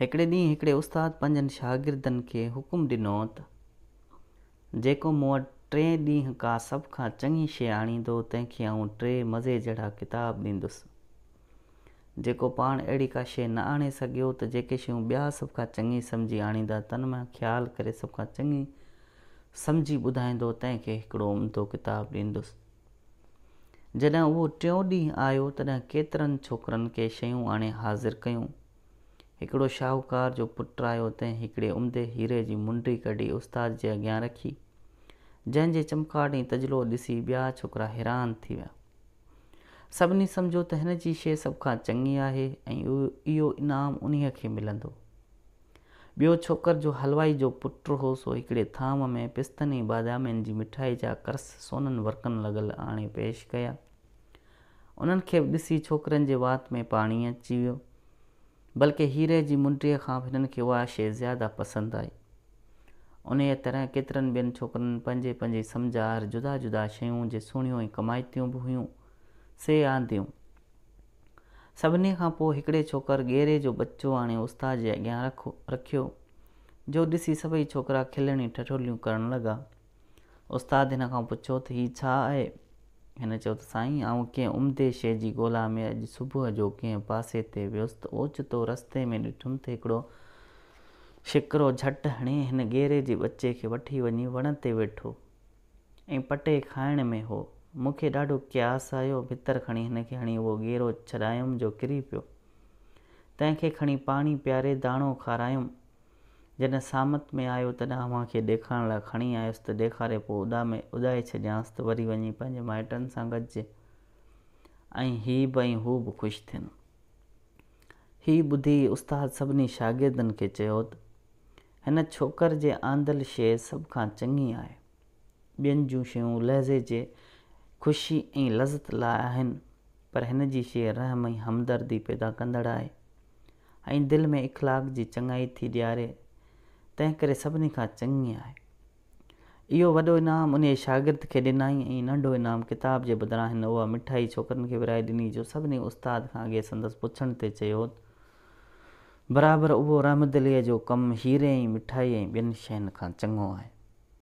हिकिड़े ॾींहुं हिकिड़े उस्ताद पंहिंजनि शागिर्दनि खे हुकुम ॾिनो त जेको मूं वटि टे ॾींहं का सभ खां चङी शइ आणींदो तंहिंखे आऊं टे मज़े जहिड़ा किताब ॾींदुसि जेको पाण अहिड़ी का शइ न आणे सघियो त जेके शयूं ॿिया सभु खां चङी सम्झी आणींदा तन मां ख़्यालु करे सभ खां चङी सम्झी ॿुधाईंदो तंहिंखे हिकिड़ो उमदो किताब ॾींदुसि जॾहिं उहो टियों ॾींहुं आयो तॾहिं केतिरनि छोकिरनि खे शयूं आणे हाज़िर कयूं हिकिड़ो शाहूकार जो पुटु आयो तंहिं हिकिड़े उमदे हीरे जी मुंडी कढी उस्ताद जे अॻियां रखी जंहिंजे चमकाड़ी तजलो ॾिसी ॿिया छोकिरा हैरान थी विया सभिनी सम्झो त हिन जी शइ सभ खां चङी आहे ऐं इहो इनाम उन खे मिलंदो ॿियो छोकर जो हलवाई जो पुटु हो सो हिकिड़े थाम में पिस्तनि ऐं बादामनि जी मिठाई जा कर्स सोननि वर्कनि लॻल आणे पेश कया उन्हनि खे ॾिसी छोकिरनि जे वात में पाणी अची वियो बल्कि हीरे जी मुंडीअ खां बि हिननि खे उहा शइ ज़्यादा पसंदि आई उन तरह केतिरनि ॿियनि छोकिरनि पंहिंजे पंहिंजे समुझार जुदा जुदा शयूं जे सुहिणियूं ऐं कमाइतियूं बि हुयूं से आंदियूं सभिनी खां पोइ हिकिड़े छोकर गेरे जो बचो हाणे उस्ताद जे अॻियां रखो रखियो जो ॾिसी सभई छोकिरा खिलणी ठठोलियूं करणु लॻा उस्ताद हिन खां पुछियो त हीउ छा आहे हिन चयो त साईं आऊं कंहिं उमदे शइ जी ॻोल्हा में अॼु सुबुह जो कंहिं पासे ते वियुसि त ओचितो रस्ते में ॾिठुमि त हिकिड़ो शिकिरो झटि हणे हिन गेरे जे बचे खे वठी वञी वण ते वेठो ऐं पटे खाइण में हो मूंखे ॾाढो क्यास आयो भितर खणी हिन खे हणी उहो गेरो छॾायुमि जो किरी पियो तंहिंखे खणी पाणी पीआरे दाणो खारायुमि जॾहिं सामत में आयो तॾहिं खे ॾेखारण लाइ खणी आयुसि त ॾेखारे पोइ उॾा में उॾाए छॾियांसि त वरी वञी पंहिंजे माइटनि सां गॾिजे ऐं हीउ भई हू बि ख़ुशि थियनि हीउ ॿुधी उस्तादु सभिनी शागिर्दनि खे चयो त हिन छोकर जे आंदल शइ सभ खां चङी आहे ॿियनि जूं शयूं लहज़े जे ख़ुशी ऐं लज़त लाइ आहिनि पर हिन जी शइ रहम ऐं हमदर्दी पैदा कंदड़ आहे ऐं दिलि में इख़लाक जी चङाई थी ॾियारे तंहिं करे सभिनी खां चङी आहे इहो वॾो इनाम उन शागिर्द खे ॾिनई ऐं नंढो इनाम किताब जे बदिरां हिन उहा मिठाई छोकिरनि खे विराए ॾिनी जो सभिनी उस्ताद खां अॻे संदसि पुछण ते चयो बराबरि उहो रहमदिलीअ जो कमु हीरे ऐं मिठाई ऐं ॿियनि शयुनि खां चङो आहे